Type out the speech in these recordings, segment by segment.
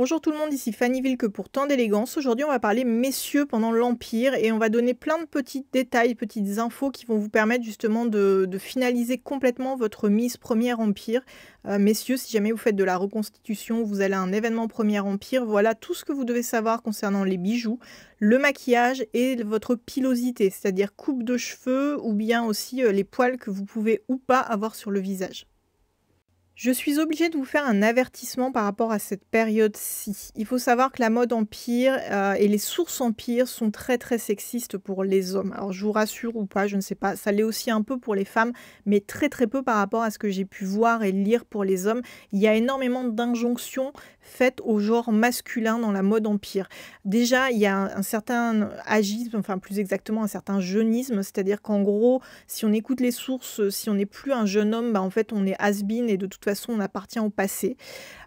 Bonjour tout le monde, ici Fanny que pour Tant d'élégance. Aujourd'hui, on va parler messieurs pendant l'Empire et on va donner plein de petits détails, petites infos qui vont vous permettre justement de, finaliser complètement votre mise Première Empire. Euh, messieurs, si jamais vous faites de la reconstitution, vous allez à un événement Première Empire, voilà tout ce que vous devez savoir concernant les bijoux, le maquillage et votre pilosité, c'est-à-dire coupe de cheveux ou bien aussi euh, les poils que vous pouvez ou pas avoir sur le visage. Je suis obligée de vous faire un avertissement par rapport à cette période-ci. Il faut savoir que la mode empire euh, et les sources empire sont très très sexistes pour les hommes. Alors je vous rassure ou pas, je ne sais pas. Ça l'est aussi un peu pour les femmes, mais très très peu par rapport à ce que j'ai pu voir et lire pour les hommes. Il y a énormément d'injonctions faite au genre masculin dans la mode empire. Déjà, il y a un, certain agisme, enfin plus exactement un certain jeunisme, c'est-à-dire qu'en gros, si on écoute les sources, si on n'est plus un jeune homme, bah, en fait on est has et de toute façon on appartient au passé.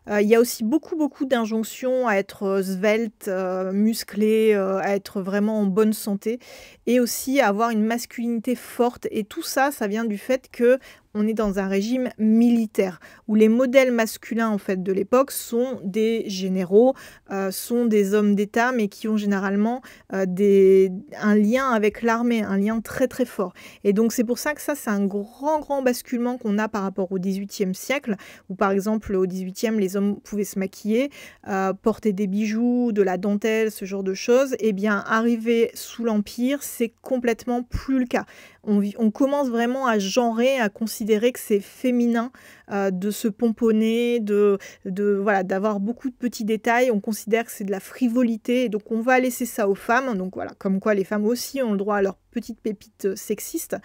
Euh, il y a aussi beaucoup, beaucoup d'injonctions à être euh, svelte, musclée, euh, musclé, à être vraiment en bonne santé et aussi à avoir une masculinité forte. Et tout ça, ça vient du fait que on est dans un régime militaire où les modèles masculins en fait de l'époque sont des généraux, euh, sont des hommes d'État, mais qui ont généralement euh, des, un lien avec l'armée, un lien très très fort. Et donc c'est pour ça que ça c'est un grand grand basculement qu'on a par rapport au XVIIIe siècle, où par exemple au XVIIIe les hommes pouvaient se maquiller, euh, porter des bijoux, de la dentelle, ce genre de choses. Et eh bien arrivé sous l'Empire, c'est complètement plus le cas on, on, commence vraiment à genrer, à considérer que c'est féminin euh, de se pomponner, de, de voilà, d'avoir beaucoup de petits détails. On considère que c'est de la frivolité, et donc on va laisser ça aux femmes. Donc voilà, comme quoi les femmes aussi ont le droit à leurs petites pépites euh, sexistes,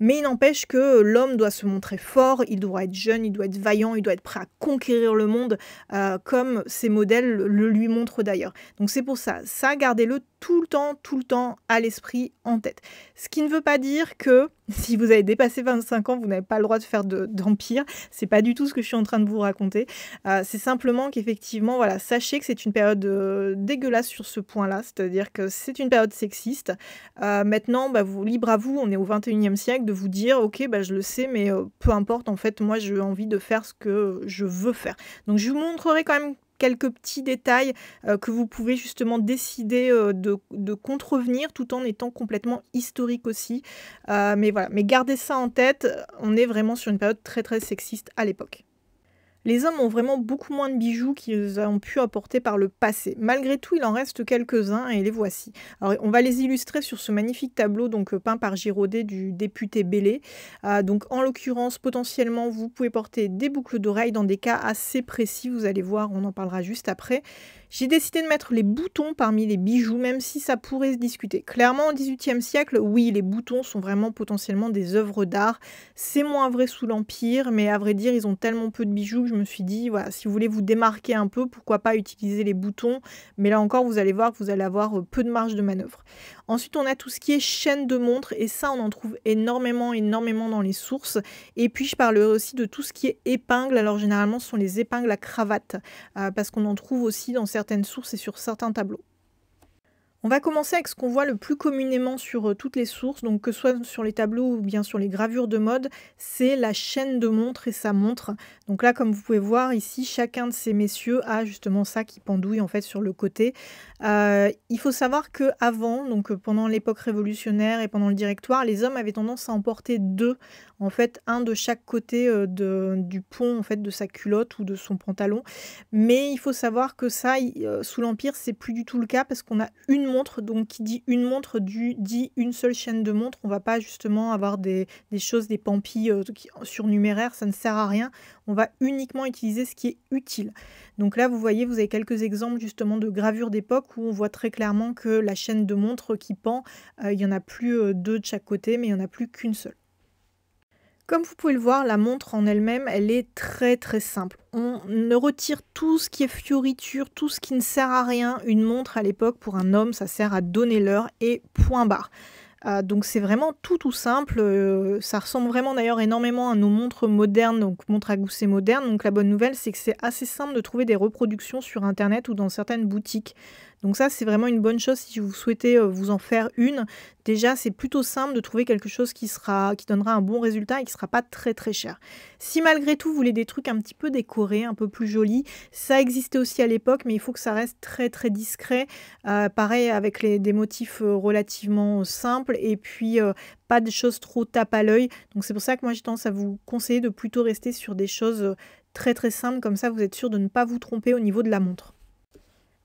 Mais il n'empêche que l'homme doit se montrer fort, il doit être jeune, il doit être vaillant, il doit être prêt à conquérir le monde, euh, comme ses modèles le lui montrent d'ailleurs. Donc c'est pour ça, ça gardez-le tout le temps, tout le temps à l'esprit, en tête. Ce qui ne veut pas dire que Si vous avez dépassé 25 ans, vous n'avez pas le droit de faire d'empire. c'est pas du tout ce que je suis en train de vous raconter. Euh, c'est simplement qu'effectivement, voilà, sachez que c'est une période euh, dégueulasse sur ce point-là, c'est-à-dire que c'est une période sexiste. Euh, maintenant, bah, vous, libre à vous, on est au 21e siècle, de vous dire, ok, bah, je le sais, mais peu importe, en fait, moi, j'ai envie de faire ce que je veux faire. Donc, je vous montrerai quand même quelques petits détails euh, que vous pouvez justement décider euh, de, contrevenir tout en étant complètement historique aussi. Euh, mais voilà, mais gardez ça en tête, on est vraiment sur une période très très sexiste à l'époque les hommes ont vraiment beaucoup moins de bijoux qu'ils ont pu apporter par le passé. Malgré tout, il en reste quelques-uns et les voici. Alors, on va les illustrer sur ce magnifique tableau donc euh, peint par Giraudet du député Bélé. Euh, donc en l'occurrence, potentiellement, vous pouvez porter des boucles d'oreilles dans des cas assez précis. Vous allez voir, on en parlera juste après. J'ai décidé de mettre les boutons parmi les bijoux, même si ça pourrait se discuter. Clairement, au XVIIIe siècle, oui, les boutons sont vraiment potentiellement des œuvres d'art. C'est moins vrai sous l'Empire, mais à vrai dire, ils ont tellement peu de bijoux que je me suis dit, voilà, si vous voulez vous démarquer un peu, pourquoi pas utiliser les boutons. Mais là encore, vous allez voir que vous allez avoir euh, peu de marge de manœuvre. Ensuite, on a tout ce qui est chaîne de montres et ça, on en trouve énormément, énormément dans les sources. Et puis, je parle aussi de tout ce qui est épingle. Alors, généralement, ce sont les épingles à cravate euh, parce qu'on en trouve aussi dans certaines sources et sur certains tableaux. On va commencer avec ce qu'on voit le plus communément sur euh, toutes les sources, donc que ce soit sur les tableaux ou bien sur les gravures de mode, c'est la chaîne de montre et sa montre. Donc là, comme vous pouvez voir ici, chacun de ces messieurs a justement ça qui pendouille en fait sur le côté. Euh, il faut savoir que avant, donc euh, pendant l'époque révolutionnaire et pendant le directoire, les hommes avaient tendance à emporter deux, en fait, un de chaque côté de, du pont en fait de sa culotte ou de son pantalon. Mais il faut savoir que ça, sous l'empire, c'est plus du tout le cas parce qu'on a une montre, donc qui dit une montre du, dit une seule chaîne de montre. On va pas justement avoir des, des choses, des pampilles euh, surnuméraires, ça ne sert à rien. On va uniquement utiliser ce qui est utile. Donc là, vous voyez, vous avez quelques exemples justement de gravures d'époque où on voit très clairement que la chaîne de montre qui pend, euh, il n'y en a plus euh, deux de chaque côté, mais il n'y en a plus qu'une seule. Comme vous pouvez le voir, la montre en elle-même, elle est très très simple. On ne retire tout ce qui est fioriture, tout ce qui ne sert à rien. Une montre à l'époque, pour un homme, ça sert à donner l'heure et point barre. Euh, donc c'est vraiment tout tout simple, euh, ça ressemble vraiment d'ailleurs énormément à nos montres modernes, donc montres à gousset modernes. Donc la bonne nouvelle c'est que c'est assez simple de trouver des reproductions sur internet ou dans certaines boutiques. Donc ça, c'est vraiment une bonne chose si vous souhaitez euh, vous en faire une. Déjà, c'est plutôt simple de trouver quelque chose qui, sera, qui donnera un bon résultat et qui ne sera pas très très cher. Si malgré tout, vous voulez des trucs un petit peu décorés, un peu plus jolis, ça existait aussi à l'époque, mais il faut que ça reste très très discret. Euh, pareil avec des motifs euh, relativement simples et puis pas de choses trop tape à l'œil. Donc c'est pour ça que moi j'ai tendance à vous conseiller de plutôt rester sur des choses très très simples, comme ça vous êtes sûr de ne pas vous tromper au niveau de la montre.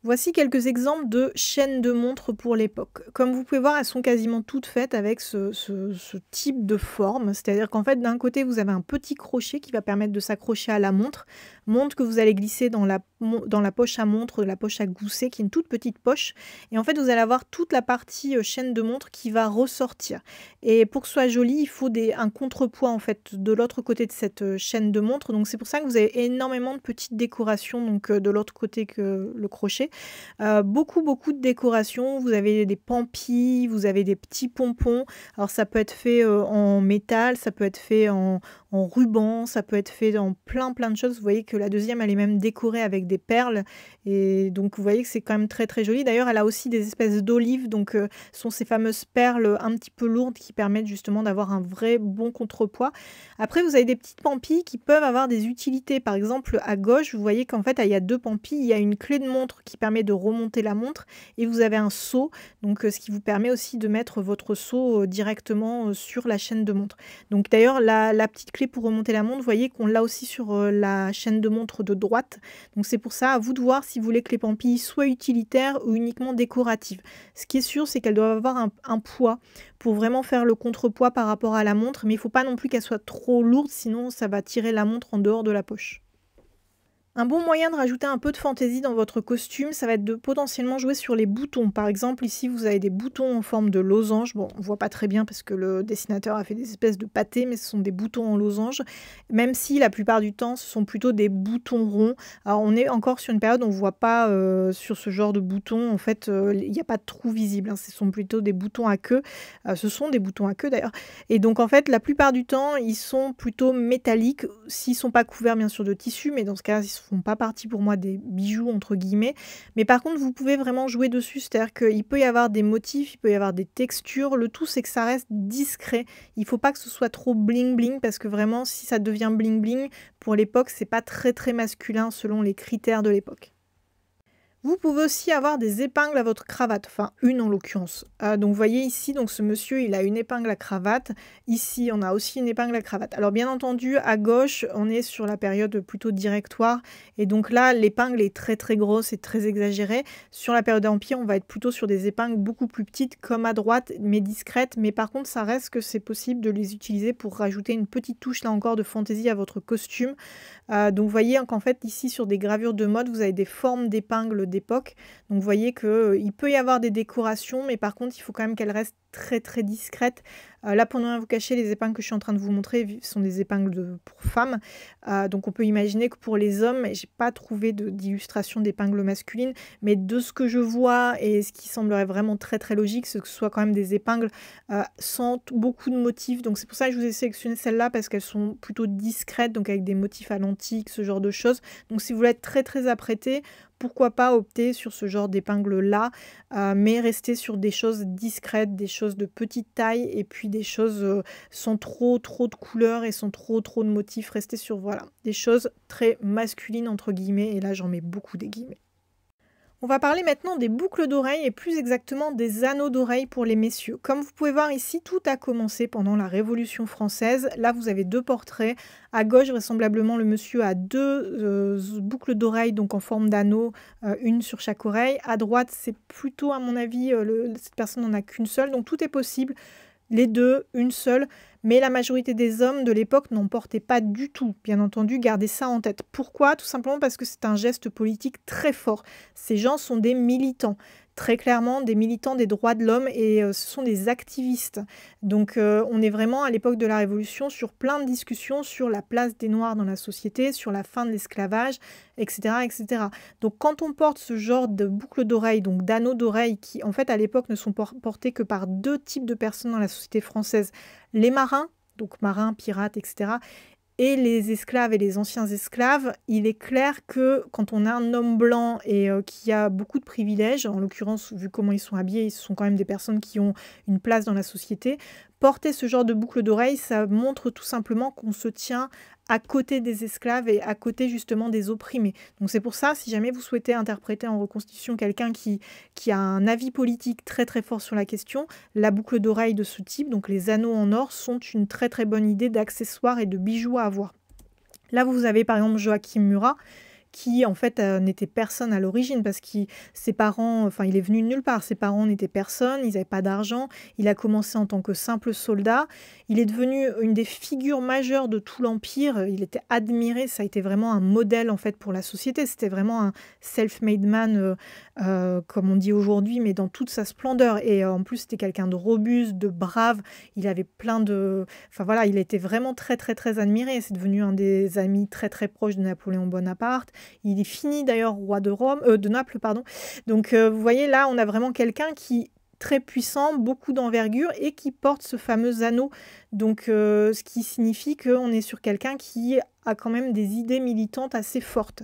Voici quelques exemples de chaînes de montres pour l'époque. Comme vous pouvez voir, elles sont quasiment toutes faites avec ce, ce type de forme. C'est-à-dire qu'en fait, d'un côté, vous avez un petit crochet qui va permettre de s'accrocher à la montre, montre que vous allez glisser dans la dans la poche à montre, la poche à gousset, qui est une toute petite poche. Et en fait, vous allez avoir toute la partie euh, chaîne de montre qui va ressortir. Et pour que ce soit joli, il faut des, un contrepoids en fait de l'autre côté de cette euh, chaîne de montre. Donc c'est pour ça que vous avez énormément de petites décorations donc euh, de l'autre côté que le crochet. beaucoup beaucoup de décorations. Vous avez des pampilles, vous avez des petits pompons. Alors ça peut être fait en métal, ça peut être fait en, en ruban, ça peut être fait en plein plein de choses. Vous voyez que la deuxième elle est même décorée avec des des perles. Et donc, vous voyez que c'est quand même très, très joli. D'ailleurs, elle a aussi des espèces d'olives. Donc, euh, sont ces fameuses perles un petit peu lourdes qui permettent justement d'avoir un vrai bon contrepoids. Après, vous avez des petites pampilles qui peuvent avoir des utilités. Par exemple, à gauche, vous voyez qu'en fait, ah, il y a deux pampilles. Il y a une clé de montre qui permet de remonter la montre et vous avez un seau. Donc, euh, ce qui vous permet aussi de mettre votre seau euh, directement sur la chaîne de montre. Donc, d'ailleurs, la, la petite clé pour remonter la montre, vous voyez qu'on l'a aussi sur la chaîne de montre de droite. Donc, c'est pour ça à vous de voir si vous voulez que les pampilles soient utilitaires ou uniquement décoratives. Ce qui est sûr, c'est qu'elles doivent avoir un, poids pour vraiment faire le contrepoids par rapport à la montre, mais il ne faut pas non plus qu'elle soit trop lourde, sinon ça va tirer la montre en dehors de la poche. Un bon moyen de rajouter un peu de fantaisie dans votre costume, ça va être de potentiellement jouer sur les boutons. Par exemple, ici, vous avez des boutons en forme de losange. Bon, on voit pas très bien parce que le dessinateur a fait des espèces de pâtés, mais ce sont des boutons en losange. Même si la plupart du temps, ce sont plutôt des boutons ronds. Alors, on est encore sur une période où on voit pas euh, sur ce genre de boutons. En fait, euh, il n'y a pas de trou visible. Hein. Ce sont plutôt des boutons à queue. Euh, ce sont des boutons à queue d'ailleurs. Et donc, en fait, la plupart du temps, ils sont plutôt métalliques. S'ils sont pas couverts, bien sûr, de tissu, mais dans ce cas, ils sont font pas partie pour moi des bijoux entre guillemets. Mais par contre, vous pouvez vraiment jouer dessus, c'est-à-dire qu'il peut y avoir des motifs, il peut y avoir des textures. Le tout, c'est que ça reste discret. Il faut pas que ce soit trop bling bling parce que vraiment, si ça devient bling bling pour l'époque, c'est pas très très masculin selon les critères de l'époque. Vous pouvez aussi avoir des épingles à votre cravate, enfin une en l'occurrence. Ah, donc vous voyez ici, donc ce monsieur, il a une épingle à cravate. Ici, on a aussi une épingle à cravate. Alors bien entendu, à gauche, on est sur la période plutôt directoire. Et donc là, l'épingle est très très grosse et très exagérée. Sur la période empire, on va être plutôt sur des épingles beaucoup plus petites, comme à droite, mais discrètes. Mais par contre, ça reste que c'est possible de les utiliser pour rajouter une petite touche, là encore, de fantaisie à votre costume. Ah, donc vous voyez qu'en fait, ici, sur des gravures de mode, vous avez des formes d'épingles d'époque. Donc vous voyez qu'il euh, peut y avoir des décorations, mais par contre, il faut quand même qu'elles restent très très discrète. Euh, là, pour ne rien vous cacher, les épingles que je suis en train de vous montrer sont des épingles pour femmes. Euh, donc on peut imaginer que pour les hommes, j'ai pas trouvé d'illustration d'épingles masculines, mais de ce que je vois et ce qui semblerait vraiment très très logique, c'est que ce soit quand même des épingles euh, sans beaucoup de motifs. Donc c'est pour ça que je vous ai sélectionné celles-là parce qu'elles sont plutôt discrètes, donc avec des motifs à l'antique, ce genre de choses. Donc si vous voulez être très très apprêté, pourquoi pas opter sur ce genre d'épingle là, mais rester sur des choses discrètes, des choses de petite taille et puis des choses euh, sans trop trop de couleurs et sans trop trop de motifs. Restez sur voilà, des choses très masculines entre guillemets et là j'en mets beaucoup des guillemets. On va parler maintenant des boucles d'oreilles et plus exactement des anneaux d'oreilles pour les messieurs. Comme vous pouvez voir ici, tout a commencé pendant la Révolution française. Là, vous avez deux portraits. À gauche, vraisemblablement, le monsieur a deux euh, boucles d'oreilles, donc en forme d'anneau, euh, une sur chaque oreille. À droite, c'est plutôt, à mon avis, euh, cette personne n'en a qu'une seule. Donc tout est possible. Les deux, une seule. Mais la majorité des hommes de l'époque n'en portaient pas du tout. Bien entendu, gardez ça en tête. Pourquoi Tout simplement parce que c'est un geste politique très fort. Ces gens sont des militants très clairement des militants des droits de l'homme et euh, ce sont des activistes. Donc euh, on est vraiment à l'époque de la Révolution sur plein de discussions sur la place des Noirs dans la société, sur la fin de l'esclavage, etc., etc. Donc quand on porte ce genre de boucles d'oreilles, donc d'anneaux d'oreilles, qui en fait à l'époque ne sont portés que par deux types de personnes dans la société française, les marins donc marins, pirates, etc., et les esclaves et les anciens esclaves, il est clair que quand on a un homme blanc et euh, qui a beaucoup de privilèges, en l'occurrence, vu comment ils sont habillés, ils sont quand même des personnes qui ont une place dans la société, porter ce genre de boucle d'oreille, ça montre tout simplement qu'on se tient à côté des esclaves et à côté justement des opprimés. Donc c'est pour ça, si jamais vous souhaitez interpréter en reconstitution quelqu'un qui, qui a un avis politique très très fort sur la question, la boucle d'oreille de ce type, donc les anneaux en or, sont une très très bonne idée d'accessoires et de bijoux à avoir. Là, vous avez par exemple Joachim Murat, qui en fait euh, n'était personne à l'origine parce que ses parents, enfin il est venu de nulle part, ses parents n'étaient personne, ils n'avaient pas d'argent, il a commencé en tant que simple soldat, il est devenu une des figures majeures de tout l'Empire, il était admiré, ça a été vraiment un modèle en fait pour la société, c'était vraiment un self-made man euh, euh, comme on dit aujourd'hui, mais dans toute sa splendeur. Et euh, en plus, c'était quelqu'un de robuste, de brave. Il avait plein de. Enfin voilà, il était vraiment très, très, très admiré. C'est devenu un des amis très, très proches de Napoléon Bonaparte. Il est fini d'ailleurs roi de Rome, euh, de Naples, pardon. Donc vous voyez, là, on a vraiment quelqu'un qui très puissant, beaucoup d'envergure et qui porte ce fameux anneau. Donc euh, ce qui signifie qu'on est sur quelqu'un qui a quand même des idées militantes assez fortes.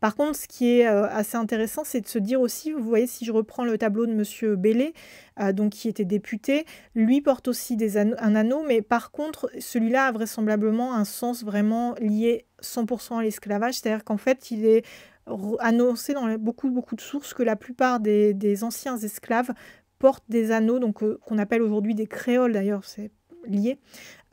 Par contre, ce qui est euh, assez intéressant, c'est de se dire aussi, vous voyez, si je reprends le tableau de Monsieur Bellé, euh, donc qui était député, lui porte aussi des un anneau, mais par contre, celui-là a vraisemblablement un sens vraiment lié 100% à l'esclavage, c'est-à-dire qu'en fait, il est annoncé dans beaucoup, beaucoup de sources que la plupart des anciens esclaves portent des anneaux, donc euh, qu'on appelle aujourd'hui des créoles d'ailleurs, c'est lié,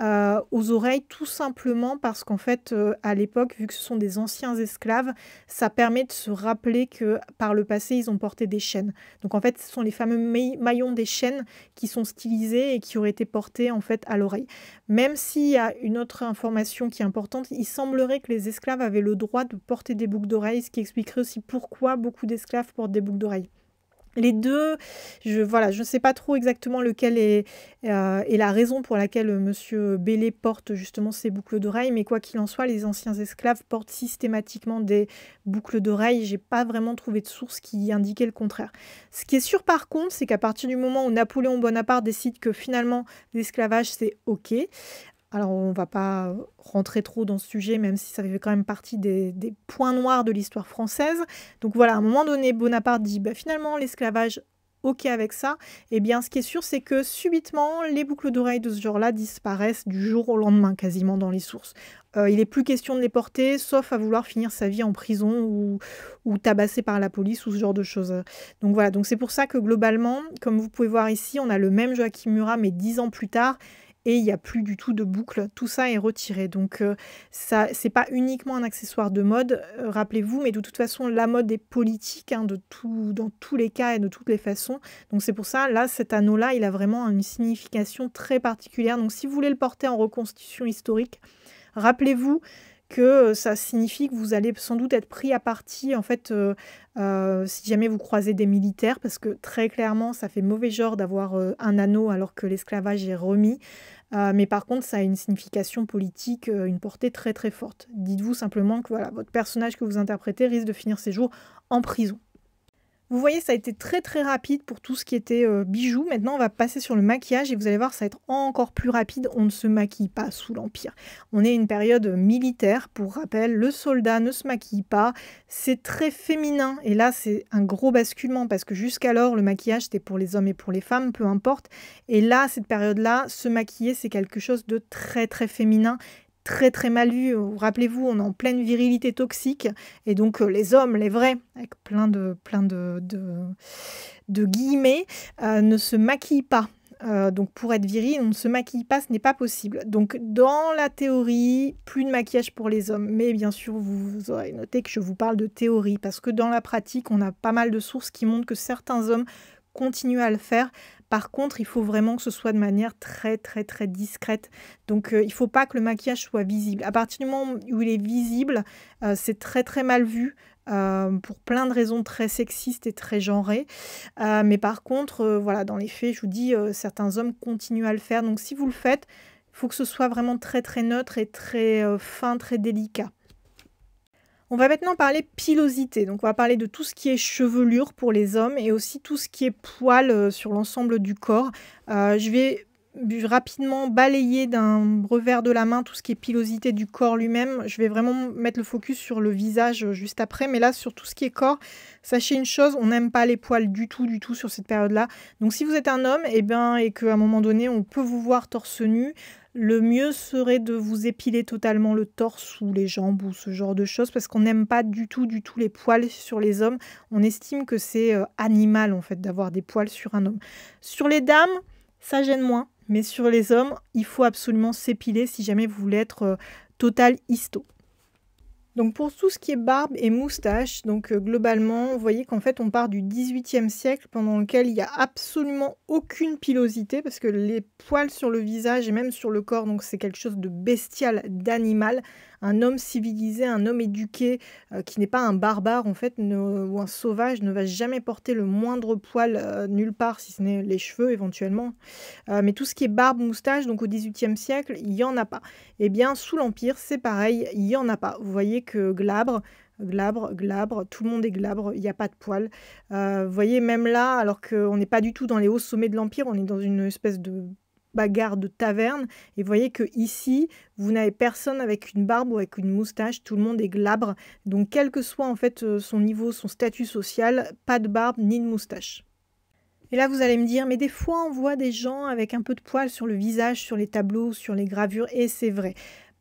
euh, aux oreilles tout simplement parce qu'en fait, euh, à l'époque, vu que ce sont des anciens esclaves, ça permet de se rappeler que par le passé, ils ont porté des chaînes. Donc en fait, ce sont les fameux maillons des chaînes qui sont stylisés et qui auraient été portés en fait à l'oreille. Même s'il y a une autre information qui est importante, il semblerait que les esclaves avaient le droit de porter des boucles d'oreilles, ce qui expliquerait aussi pourquoi beaucoup d'esclaves portent des boucles d'oreilles les deux, je je ne sais pas trop exactement lequel est, euh, la raison pour laquelle euh, M. Bélé porte justement ces boucles d'oreilles, mais quoi qu'il en soit, les anciens esclaves portent systématiquement des boucles d'oreilles. J'ai pas vraiment trouvé de source qui indiquait le contraire. Ce qui est sûr par contre, c'est qu'à partir du moment où Napoléon Bonaparte décide que finalement l'esclavage c'est ok, alors on va pas rentrer trop dans ce sujet, même si ça fait quand même partie des, points noirs de l'histoire française. Donc voilà, à un moment donné, Bonaparte dit bah, finalement l'esclavage, ok avec ça. Eh bien, ce qui est sûr, c'est que subitement, les boucles d'oreilles de ce genre-là disparaissent du jour au lendemain, quasiment dans les sources. Euh, il n'est plus question de les porter, sauf à vouloir finir sa vie en prison ou, ou tabassé par la police ou ce genre de choses. Donc voilà, donc c'est pour ça que globalement, comme vous pouvez voir ici, on a le même Joachim Murat, mais dix ans plus tard et il n'y a plus du tout de boucle. Tout ça est retiré. Donc euh, ça, c'est pas uniquement un accessoire de mode, euh, rappelez-vous, mais de toute façon, la mode est politique hein, de tout, dans tous les cas et de toutes les façons. Donc c'est pour ça, là, cet anneau-là, il a vraiment une signification très particulière. Donc si vous voulez le porter en reconstitution historique, rappelez-vous, que euh, ça signifie que vous allez sans doute être pris à partie, en fait, euh, euh, si jamais vous croisez des militaires, parce que très clairement, ça fait mauvais genre d'avoir un anneau alors que l'esclavage est remis. mais par contre, ça a une signification politique, une portée très très forte. Dites-vous simplement que voilà, votre personnage que vous interprétez risque de finir ses jours en prison. Vous voyez, ça a été très très rapide pour tout ce qui était euh, bijoux. Maintenant, on va passer sur le maquillage et vous allez voir, ça va être encore plus rapide. On ne se maquille pas sous l'Empire. On est une période militaire. Pour rappel, le soldat ne se maquille pas. C'est très féminin. Et là, c'est un gros basculement parce que jusqu'alors, le maquillage, c'était pour les hommes et pour les femmes, peu importe. Et là, cette période-là, se maquiller, c'est quelque chose de très très féminin très très mal vu. Rappelez-vous, on est en pleine virilité toxique et donc euh, les hommes, les vrais, avec plein de plein de, de, guillemets, euh, ne se maquillent pas. Euh, donc pour être viril, on ne se maquille pas, ce n'est pas possible. Donc dans la théorie, plus de maquillage pour les hommes. Mais bien sûr, vous, aurez noté que je vous parle de théorie, parce que dans la pratique, on a pas mal de sources qui montrent que certains hommes continuent à le faire par contre, il faut vraiment que ce soit de manière très très très discrète. Donc euh, il ne faut pas que le maquillage soit visible. À partir du moment où il est visible, euh, c'est très très mal vu. Euh, pour plein de raisons très sexistes et très genrées. mais par contre, voilà, dans les faits, je vous dis, certains hommes continuent à le faire. Donc si vous le faites, il faut que ce soit vraiment très très neutre et très fin, très délicat. On va maintenant parler pilosité. Donc, on va parler de tout ce qui est chevelure pour les hommes et aussi tout ce qui est poils euh, sur l'ensemble du corps. Euh, je vais rapidement balayer d'un revers de la main tout ce qui est pilosité du corps lui-même. Je vais vraiment mettre le focus sur le visage euh, juste après, mais là sur tout ce qui est corps, sachez une chose, on n'aime pas les poils du tout, du tout sur cette période-là. Donc si vous êtes un homme, eh bien et qu'à un moment donné on peut vous voir torse nu, le mieux serait de vous épiler totalement le torse ou les jambes ou ce genre de choses parce qu'on n'aime pas du tout, du tout les poils sur les hommes. On estime que c'est euh, animal en fait d'avoir des poils sur un homme. Sur les dames, ça gêne moins, mais sur les hommes, il faut absolument s'épiler si jamais vous voulez être euh, total histo. Donc pour tout ce qui est barbe et moustache, donc euh, globalement, vous voyez qu'en fait on part du 18e siècle pendant lequel il n'y a absolument aucune pilosité parce que les poils sur le visage et même sur le corps, donc c'est quelque chose de bestial, d'animal un homme civilisé, un homme éduqué, euh, qui n'est pas un barbare en fait, ou un sauvage, ne va jamais porter le moindre poil euh, nulle part, si ce n'est les cheveux éventuellement. Euh, mais tout ce qui est barbe, moustache, donc au XVIIIe siècle, il n'y en a pas. Eh bien, sous l'Empire, c'est pareil, il n'y en a pas. Vous voyez que Glabre, glabre, glabre, tout le monde est glabre, il n'y a pas de poil. Vous voyez, même là, alors qu'on n'est pas du tout dans les hauts sommets de l'Empire, on est dans une espèce de bagarre de taverne. Et vous voyez que ici, vous n'avez personne avec une barbe ou avec une moustache, tout le monde est glabre. Donc quel que soit en fait euh, son niveau, son statut social, pas de barbe ni de moustache. Et là, vous allez me dire, mais des fois, on voit des gens avec un peu de poils sur le visage, sur les tableaux, sur les gravures, et c'est vrai.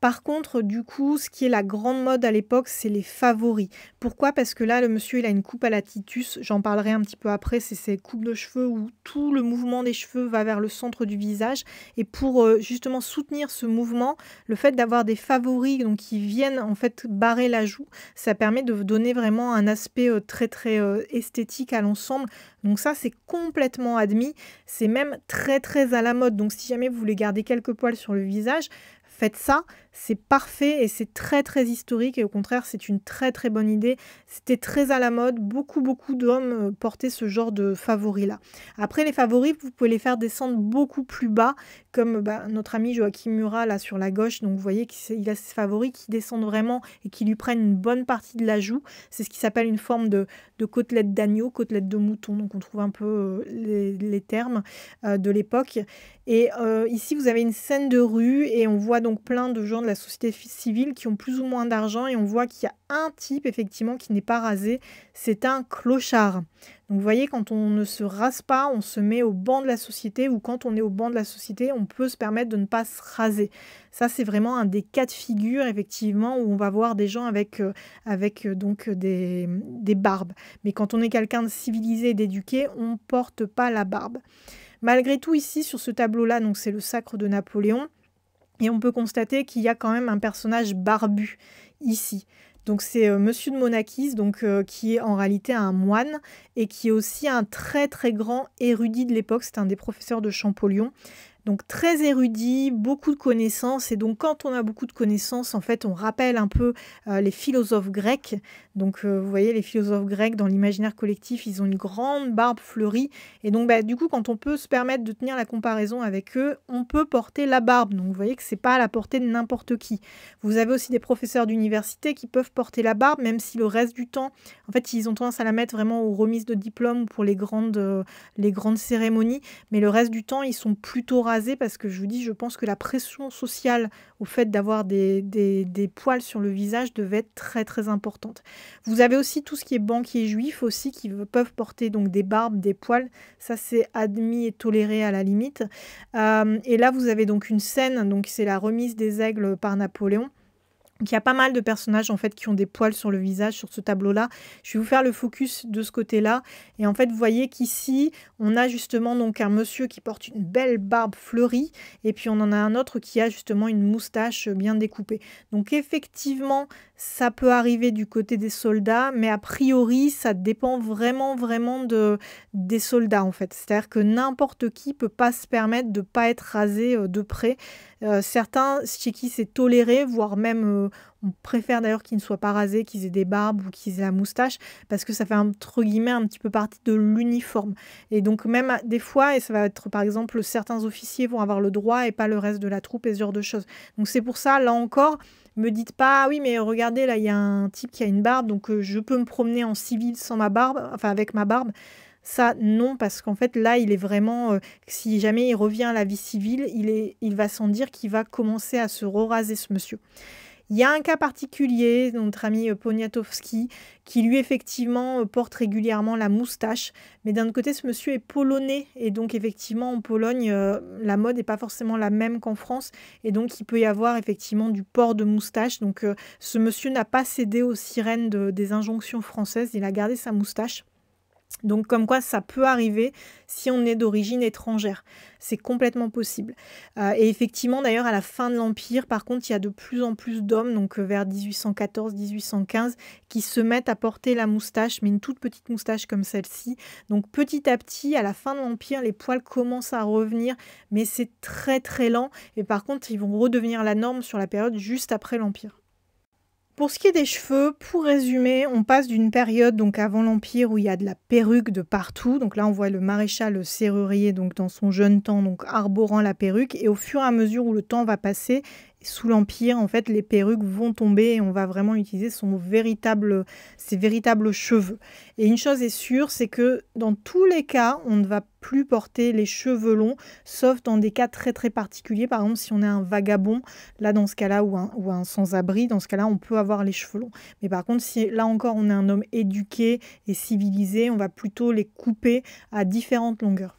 Par contre, du coup, ce qui est la grande mode à l'époque, c'est les favoris. Pourquoi Parce que là, le monsieur, il a une coupe à la Titus. J'en parlerai un petit peu après. C'est ces coupes de cheveux où tout le mouvement des cheveux va vers le centre du visage. Et pour euh, justement soutenir ce mouvement, le fait d'avoir des favoris donc, qui viennent en fait barrer la joue, ça permet de donner vraiment un aspect euh, très très euh, esthétique à l'ensemble. Donc ça, c'est complètement admis. C'est même très très à la mode. Donc si jamais vous voulez garder quelques poils sur le visage, faites ça, c'est parfait et c'est très très historique et au contraire c'est une très très bonne idée. C'était très à la mode, beaucoup beaucoup d'hommes euh, portaient ce genre de favoris là. Après les favoris, vous pouvez les faire descendre beaucoup plus bas comme bah, notre ami Joachim Murat là sur la gauche, donc vous voyez qu'il a ses favoris qui descendent vraiment et qui lui prennent une bonne partie de la joue. C'est ce qui s'appelle une forme de, côtelette d'agneau, côtelette de mouton, donc on trouve un peu euh, les, termes euh, de l'époque. Et euh, ici, vous avez une scène de rue et on voit donc plein de gens de la société civile qui ont plus ou moins d'argent et on voit qu'il y a un type effectivement qui n'est pas rasé, c'est un clochard. Donc vous voyez, quand on ne se rase pas, on se met au banc de la société ou quand on est au banc de la société, on peut se permettre de ne pas se raser. Ça, c'est vraiment un des cas de figure effectivement où on va voir des gens avec, euh, avec euh, donc des, des barbes. Mais quand on est quelqu'un de civilisé et d'éduqué, on ne porte pas la barbe. Malgré tout, ici, sur ce tableau-là, donc c'est le sacre de Napoléon, et on peut constater qu'il y a quand même un personnage barbu ici. Donc c'est euh, Monsieur de Monakis, donc euh, qui est en réalité un moine et qui est aussi un très très grand érudit de l'époque. C'est un des professeurs de Champollion. Donc très érudit, beaucoup de connaissances. Et donc quand on a beaucoup de connaissances, en fait, on rappelle un peu euh, les philosophes grecs. Donc euh, vous voyez, les philosophes grecs dans l'imaginaire collectif, ils ont une grande barbe fleurie. Et donc bah, du coup, quand on peut se permettre de tenir la comparaison avec eux, on peut porter la barbe. Donc vous voyez que c'est pas à la portée de n'importe qui. Vous avez aussi des professeurs d'université qui peuvent porter la barbe, même si le reste du temps, en fait, ils ont tendance à la mettre vraiment aux remises de diplôme pour les grandes, euh, les grandes cérémonies. Mais le reste du temps, ils sont plutôt rares parce que je vous dis, je pense que la pression sociale au fait d'avoir des, poils sur le visage devait être très très importante. Vous avez aussi tout ce qui est banquier juif aussi qui peuvent porter donc des barbes, des poils. Ça c'est admis et toléré à la limite. Euh, et là vous avez donc une scène, donc c'est la remise des aigles par Napoléon il y a pas mal de personnages en fait qui ont des poils sur le visage sur ce tableau-là. Je vais vous faire le focus de ce côté-là et en fait vous voyez qu'ici on a justement donc un monsieur qui porte une belle barbe fleurie et puis on en a un autre qui a justement une moustache bien découpée. Donc effectivement ça peut arriver du côté des soldats, mais a priori, ça dépend vraiment, vraiment de, des soldats en fait. C'est-à-dire que n'importe qui peut pas se permettre de ne pas être rasé euh, de près. Euh, certains chez qui c'est toléré, voire même euh, on préfère d'ailleurs qu'ils ne soient pas rasés, qu'ils aient des barbes ou qu'ils aient la moustache, parce que ça fait entre guillemets un petit peu partie de l'uniforme. Et donc même des fois, et ça va être par exemple, certains officiers vont avoir le droit et pas le reste de la troupe et ce genre de choses. Donc c'est pour ça, là encore, me dites pas, ah oui, mais regardez, là, il y a un type qui a une barbe, donc euh, je peux me promener en civil sans ma barbe, enfin avec ma barbe. Ça, non, parce qu'en fait, là, il est vraiment, euh, si jamais il revient à la vie civile, il, est, il va s'en dire qu'il va commencer à se raser, ce monsieur. Il y a un cas particulier, notre ami euh, Poniatowski, qui lui effectivement euh, porte régulièrement la moustache. Mais d'un côté, ce monsieur est polonais. Et donc effectivement, en Pologne, euh, la mode n'est pas forcément la même qu'en France. Et donc il peut y avoir effectivement du port de moustache. Donc ce monsieur n'a pas cédé aux sirènes des injonctions françaises. Il a gardé sa moustache. Donc comme quoi ça peut arriver si on est d'origine étrangère. C'est complètement possible. Euh, et effectivement d'ailleurs à la fin de l'Empire, par contre, il y a de plus en plus d'hommes, donc euh, vers 1814-1815, qui se mettent à porter la moustache, mais une toute petite moustache comme celle-ci. Donc petit à petit, à la fin de l'Empire, les poils commencent à revenir, mais c'est très très lent. Et par contre, ils vont redevenir la norme sur la période juste après l'Empire. Pour ce qui est des cheveux, pour résumer, on passe d'une période donc avant l'Empire où il y a de la perruque de partout. Donc là, on voit le maréchal le serrurier donc dans son jeune temps donc arborant la perruque et au fur et à mesure où le temps va passer, sous l'Empire, en fait, les perruques vont tomber et on va vraiment utiliser son véritable, ses véritables cheveux. Et une chose est sûre, c'est que dans tous les cas, on ne va plus porter les cheveux longs, sauf dans des cas très très particuliers. Par exemple, si on est un vagabond, là dans ce cas-là, ou un, ou un sans-abri, dans ce cas-là, on peut avoir les cheveux longs. Mais par contre, si là encore on est un homme éduqué et civilisé, on va plutôt les couper à différentes longueurs.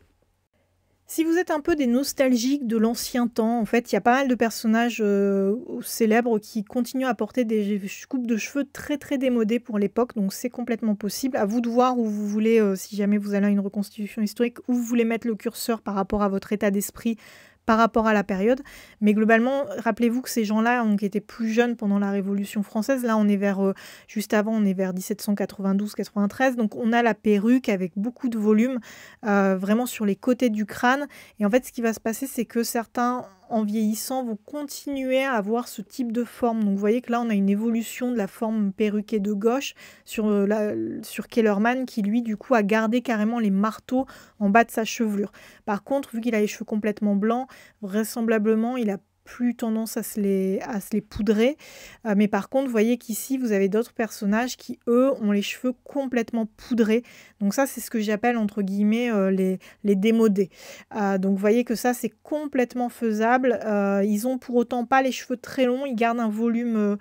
Si vous êtes un peu des nostalgiques de l'ancien temps, en fait, il y a pas mal de personnages euh, célèbres qui continuent à porter des coupes de cheveux très très démodées pour l'époque, donc c'est complètement possible. À vous de voir où vous voulez, euh, si jamais vous allez à une reconstitution historique, où vous voulez mettre le curseur par rapport à votre état d'esprit par rapport à la période. Mais globalement, rappelez-vous que ces gens-là ont été plus jeunes pendant la Révolution française. Là, on est vers, euh, juste avant, on est vers 1792-93. Donc, on a la perruque avec beaucoup de volume, euh, vraiment sur les côtés du crâne. Et en fait, ce qui va se passer, c'est que certains en vieillissant, vous continuez à avoir ce type de forme. Donc vous voyez que là, on a une évolution de la forme perruquée de gauche sur, euh, la, sur Kellerman qui, lui, du coup, a gardé carrément les marteaux en bas de sa chevelure. Par contre, vu qu'il a les cheveux complètement blancs, vraisemblablement, il a plus tendance à se les, à se les poudrer. Euh, mais par contre, vous voyez qu'ici, vous avez d'autres personnages qui, eux, ont les cheveux complètement poudrés. Donc ça, c'est ce que j'appelle, entre guillemets, euh, les, les démodés. Euh, donc vous voyez que ça, c'est complètement faisable. ils ont pour autant pas les cheveux très longs. Ils gardent un volume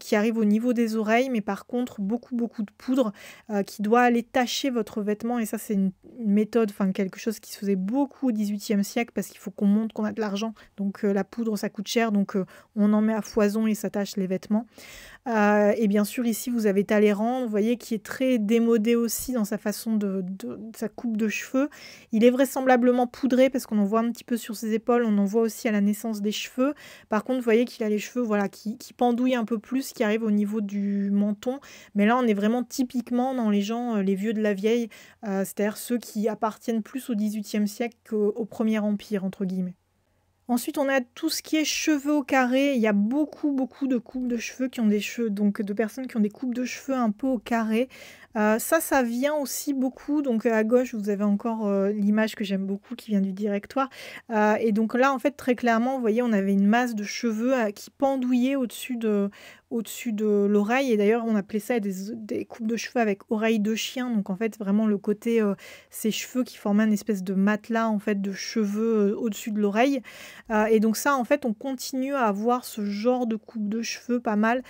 qui arrive au niveau des oreilles. Mais par contre, beaucoup, beaucoup de poudre qui doit aller tacher votre vêtement. Et ça, c'est une, méthode, enfin quelque chose qui se faisait beaucoup au XVIIIe siècle parce qu'il faut qu'on montre qu'on a de l'argent. Donc la poudre ça coûte cher, donc euh, on en met à foison et s'attache les vêtements. Euh, et bien sûr, ici, vous avez Talleyrand, vous voyez, qui est très démodé aussi dans sa façon de, sa coupe de cheveux. Il est vraisemblablement poudré parce qu'on en voit un petit peu sur ses épaules, on en voit aussi à la naissance des cheveux. Par contre, vous voyez qu'il a les cheveux voilà, qui, qui, pendouillent un peu plus, qui arrivent au niveau du menton. Mais là, on est vraiment typiquement dans les gens, euh, les vieux de la vieille, c'est-à-dire ceux qui appartiennent plus au XVIIIe siècle qu'au Premier Empire, entre guillemets. Ensuite, on a tout ce qui est cheveux au carré. Il y a beaucoup, beaucoup de coupes de cheveux qui ont des cheveux, donc de personnes qui ont des coupes de cheveux un peu au carré. Euh, ça, ça vient aussi beaucoup. Donc euh, à gauche, vous avez encore euh, l'image que j'aime beaucoup qui vient du directoire. et donc là, en fait, très clairement, vous voyez, on avait une masse de cheveux qui pendouillait au-dessus de, au-dessus de l'oreille. Et d'ailleurs, on appelait ça des, coupes de cheveux avec oreille de chien. Donc, en fait, vraiment le côté, ces cheveux qui formaient une espèce de matelas, en fait, de cheveux au-dessus de l'oreille. et donc, ça, en fait, on continue à avoir ce genre de coupe de cheveux pas mal.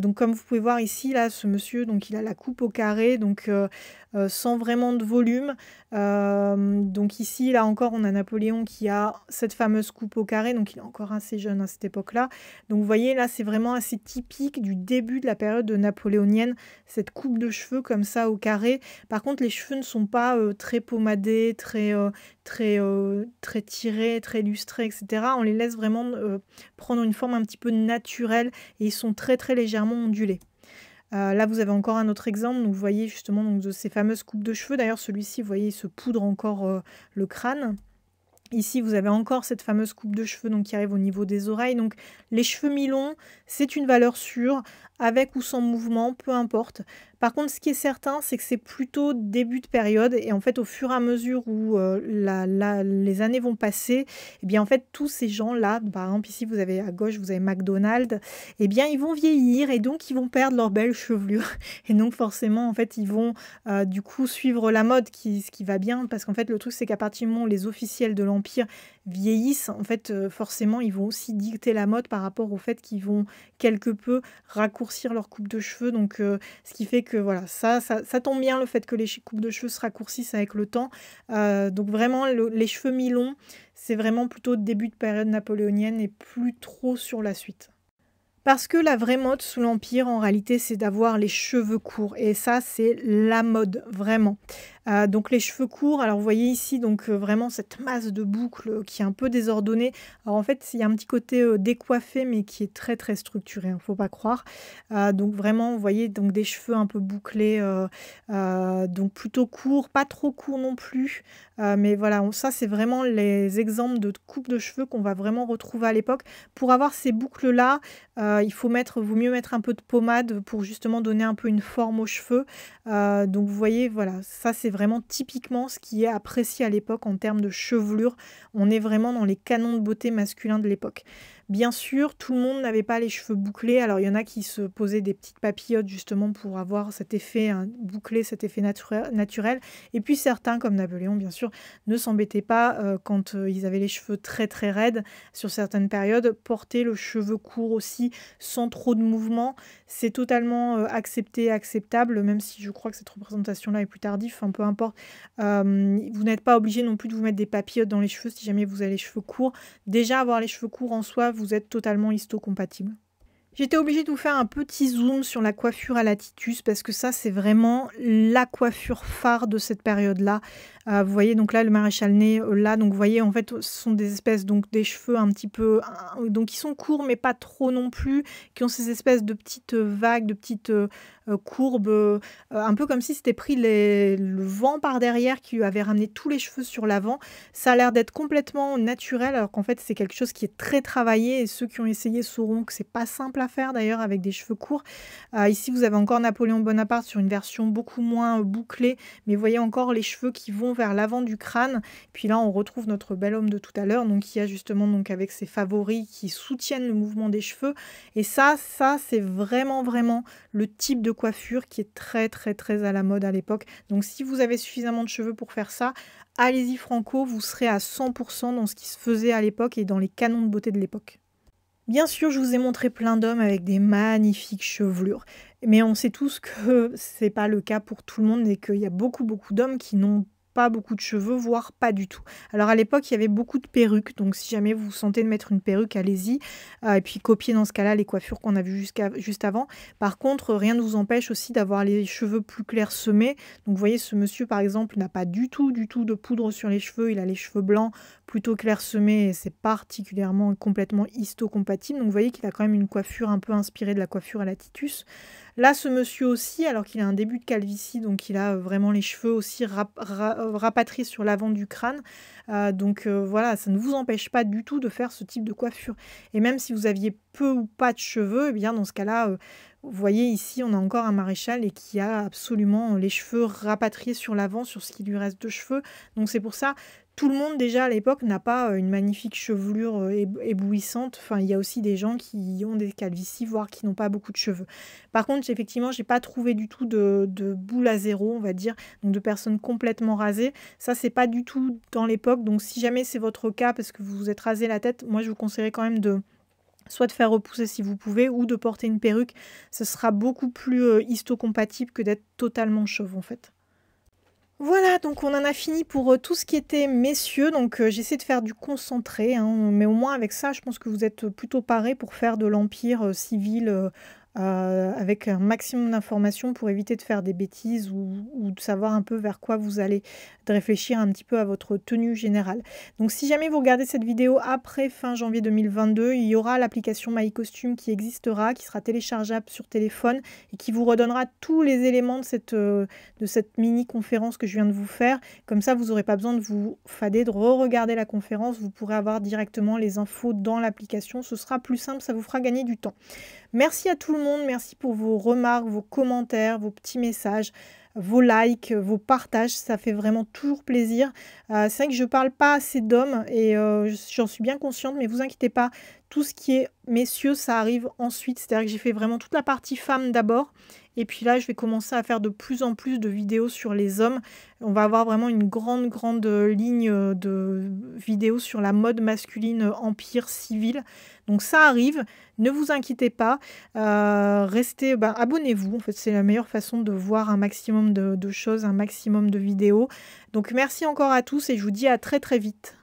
donc, comme vous pouvez voir ici, là, ce monsieur, donc, il a la coupe au carré, donc euh, euh, sans vraiment de volume. Euh, donc ici, là encore, on a Napoléon qui a cette fameuse coupe au carré, donc il est encore assez jeune à cette époque-là. Donc vous voyez, là, c'est vraiment assez typique du début de la période napoléonienne, cette coupe de cheveux comme ça au carré. Par contre, les cheveux ne sont pas très pommadés, très, très, très tirés, très lustrés, etc. On les laisse vraiment prendre une forme un petit peu naturelle et ils sont très très légèrement ondulés. Euh, là, vous avez encore un autre exemple. vous voyez justement de ces fameuses coupes de cheveux. D'ailleurs, celui-ci, vous voyez, il se poudre encore euh, le crâne. Ici, vous avez encore cette fameuse coupe de cheveux donc, qui arrive au niveau des oreilles. Donc, les cheveux mi-longs, c'est une valeur sûre, avec ou sans mouvement, peu importe. Par contre, ce qui est certain, c'est que c'est plutôt début de période. Et en fait, au fur et à mesure où euh, la, les années vont passer, eh bien, en fait, tous ces gens-là, par exemple, ici, vous avez à gauche, vous avez McDonald's, eh bien, ils vont vieillir et donc ils vont perdre leurs belles chevelures. Et donc, forcément, en fait, ils vont euh, du coup suivre la mode, qui, ce qui va bien. Parce qu'en fait, le truc, c'est qu'à partir du moment où les officiels de l'Empire vieillissent, en fait, euh, forcément, ils vont aussi dicter la mode par rapport au fait qu'ils vont quelque peu raccourcir leur coupe de cheveux. Donc, ce qui fait que voilà, ça, ça, tombe bien le fait que les coupes de cheveux se raccourcissent avec le temps. Euh, donc vraiment, les cheveux mi-longs, c'est vraiment plutôt début de période napoléonienne et plus trop sur la suite. Parce que la vraie mode sous l'Empire, en réalité, c'est d'avoir les cheveux courts. Et ça, c'est la mode, vraiment. Euh, donc les cheveux courts, alors vous voyez ici, donc euh, vraiment cette masse de boucles qui est un peu désordonnée. Alors en fait, il y a un petit côté euh, décoiffé, mais qui est très très structuré, il hein, ne faut pas croire. donc vraiment, vous voyez, donc des cheveux un peu bouclés, donc plutôt courts, pas trop courts non plus. mais voilà, ça c'est vraiment les exemples de coupe de cheveux qu'on va vraiment retrouver à l'époque. Pour avoir ces boucles-là, il faut mettre, vaut mieux mettre un peu de pommade pour justement donner un peu une forme aux cheveux. Euh, donc vous voyez, voilà, ça c'est vraiment typiquement ce qui est apprécié à l'époque en termes de chevelure. On est vraiment dans les canons de beauté masculin de l'époque. Bien sûr, tout le monde n'avait pas les cheveux bouclés. Alors, il y en a qui se posaient des petites papillotes justement pour avoir cet effet hein, bouclé, cet effet naturel. Et puis certains, comme Napoléon, bien sûr, ne s'embêtaient pas euh, quand euh, ils avaient les cheveux très très raides sur certaines périodes. Porter le cheveu court aussi sans trop de mouvement, c'est totalement euh, accepté, acceptable, même si je crois que cette représentation-là est plus tardive. Enfin, peu importe. vous n'êtes pas obligé non plus de vous mettre des papillotes dans les cheveux si jamais vous avez les cheveux courts. Déjà, avoir les cheveux courts en soi vous êtes totalement histocompatible. J'étais obligée de vous faire un petit zoom sur la coiffure à la Titus parce que ça c'est vraiment la coiffure phare de cette période là. Euh, vous voyez donc là le maréchal nez euh, là donc vous voyez en fait ce sont des espèces donc des cheveux un petit peu euh, donc qui sont courts mais pas trop non plus qui ont ces espèces de petites vagues de petites euh, courbe, euh, un peu comme si c'était pris le vent par derrière qui avait ramené tous les cheveux sur l'avant. Ça a l'air d'être complètement naturel, alors qu'en fait, c'est quelque chose qui est très travaillé et ceux qui ont essayé sauront que c'est pas simple à faire d'ailleurs avec des cheveux courts. Euh, ici, vous avez encore Napoléon Bonaparte sur une version beaucoup moins bouclée, mais vous voyez encore les cheveux qui vont vers l'avant du crâne. Puis là, on retrouve notre bel homme de tout à l'heure, donc qui a justement donc avec ses favoris qui soutiennent le mouvement des cheveux. Et ça, ça, c'est vraiment vraiment le type de coiffure qui est très très très à la mode à l'époque. Donc si vous avez suffisamment de cheveux pour faire ça, allez-y franco, vous serez à 100% dans ce qui se faisait à l'époque et dans les canons de beauté de l'époque. Bien sûr, je vous ai montré plein d'hommes avec des magnifiques chevelures, mais on sait tous que c'est pas le cas pour tout le monde et qu'il y a beaucoup beaucoup d'hommes qui n'ont pas beaucoup de cheveux, voire pas du tout. Alors à l'époque, il y avait beaucoup de perruques, donc si jamais vous, vous sentez de mettre une perruque, allez-y. Euh, et puis copiez dans ce cas-là les coiffures qu'on a vues juste avant. Par contre, rien ne vous empêche aussi d'avoir les cheveux plus clairs semés. Donc vous voyez, ce monsieur par exemple n'a pas du tout, du tout de poudre sur les cheveux, il a les cheveux blancs plutôt clairsemé et c'est particulièrement complètement histocompatible. Donc vous voyez qu'il a quand même une coiffure un peu inspirée de la coiffure à la Titus. Là, ce monsieur aussi, alors qu'il a un début de calvitie, donc il a vraiment les cheveux aussi rapatriés sur l'avant du crâne. Euh, donc euh, voilà, ça ne vous empêche pas du tout de faire ce type de coiffure. Et même si vous aviez peu ou pas de cheveux, eh bien dans ce cas-là, euh, vous voyez ici, on a encore un maréchal et qui a absolument les cheveux rapatriés sur l'avant, sur ce qui lui reste de cheveux. Donc c'est pour ça, tout le monde déjà à l'époque n'a pas euh, une magnifique chevelure euh, éblouissante. Enfin, il y a aussi des gens qui ont des calvities, voire qui n'ont pas beaucoup de cheveux. Par contre, effectivement, je n'ai pas trouvé du tout de, de, boule à zéro, on va dire, donc de personnes complètement rasées. Ça, c'est pas du tout dans l'époque. Donc, si jamais c'est votre cas parce que vous vous êtes rasé la tête, moi, je vous conseillerais quand même de soit de faire repousser si vous pouvez, ou de porter une perruque. Ce sera beaucoup plus euh, histocompatible que d'être totalement chauve, en fait. Voilà, donc on en a fini pour euh, tout ce qui était messieurs. Donc euh, j'essaie de faire du concentré, hein, mais au moins avec ça, je pense que vous êtes euh, plutôt parés pour faire de l'empire civil avec un maximum d'informations pour éviter de faire des bêtises ou, ou, de savoir un peu vers quoi vous allez de réfléchir un petit peu à votre tenue générale. Donc si jamais vous regardez cette vidéo après fin janvier 2022, il y aura l'application My Costume qui existera, qui sera téléchargeable sur téléphone et qui vous redonnera tous les éléments de cette, euh, de cette mini conférence que je viens de vous faire. Comme ça, vous n'aurez pas besoin de vous fader, de re-regarder la conférence. Vous pourrez avoir directement les infos dans l'application. Ce sera plus simple, ça vous fera gagner du temps. Merci à tout le monde, merci pour vos remarques, vos commentaires, vos petits messages vos likes, vos partages, ça fait vraiment toujours plaisir. Euh, c'est vrai que je parle pas assez d'hommes et euh, j'en suis bien consciente, mais vous inquiétez pas, tout ce qui est messieurs, ça arrive ensuite. C'est-à-dire que j'ai fait vraiment toute la partie femme d'abord et puis là, je vais commencer à faire de plus en plus de vidéos sur les hommes. On va avoir vraiment une grande, grande ligne euh, de vidéos sur la mode masculine euh, empire civile Donc ça arrive, ne vous inquiétez pas. Euh, restez, bah, abonnez-vous. En fait, c'est la meilleure façon de voir un maximum de choses, un maximum de vidéos. Donc merci encore à tous et je vous dis à très très vite.